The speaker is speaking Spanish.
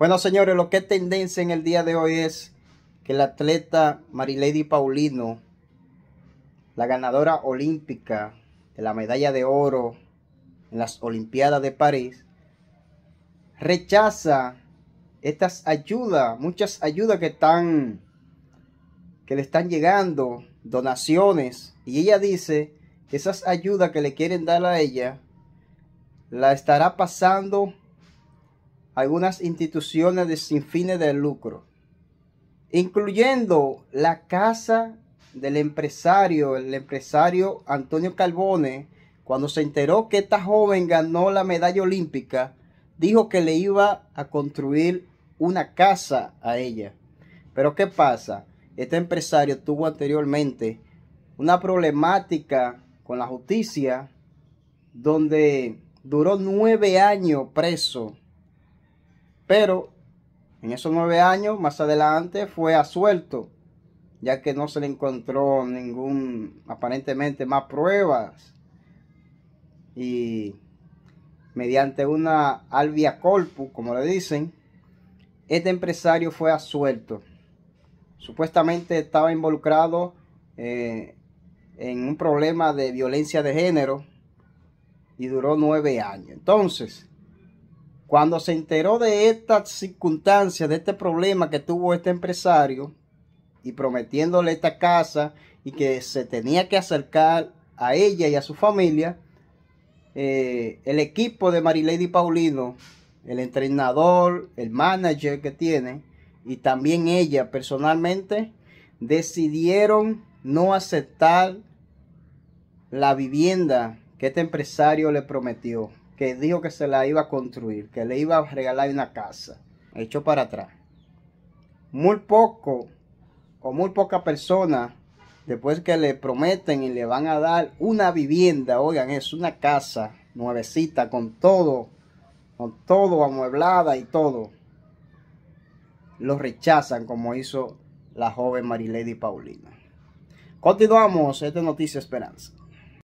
Bueno, señores, lo que es tendencia en el día de hoy es que la atleta Marilady Paulino, la ganadora olímpica de la medalla de oro en las Olimpiadas de París, rechaza estas ayudas, muchas ayudas que están que le están llegando, donaciones, y ella dice que esas ayudas que le quieren dar a ella la estará pasando algunas instituciones de sin fines de lucro, incluyendo la casa del empresario, el empresario Antonio Calbone, cuando se enteró que esta joven ganó la medalla olímpica, dijo que le iba a construir una casa a ella. Pero ¿qué pasa? Este empresario tuvo anteriormente una problemática con la justicia donde duró nueve años preso pero en esos nueve años, más adelante, fue asuelto, ya que no se le encontró ningún, aparentemente, más pruebas. Y mediante una albia corpus, como le dicen, este empresario fue asuelto. Supuestamente estaba involucrado eh, en un problema de violencia de género y duró nueve años. Entonces, cuando se enteró de esta circunstancia, de este problema que tuvo este empresario y prometiéndole esta casa y que se tenía que acercar a ella y a su familia, eh, el equipo de Marilady Paulino, el entrenador, el manager que tiene y también ella personalmente, decidieron no aceptar la vivienda que este empresario le prometió que dijo que se la iba a construir, que le iba a regalar una casa. Hecho para atrás. Muy poco o muy poca persona, después que le prometen y le van a dar una vivienda, oigan, es una casa nuevecita con todo, con todo amueblada y todo, lo rechazan como hizo la joven Marilady Paulina. Continuamos, esta Noticia Esperanza.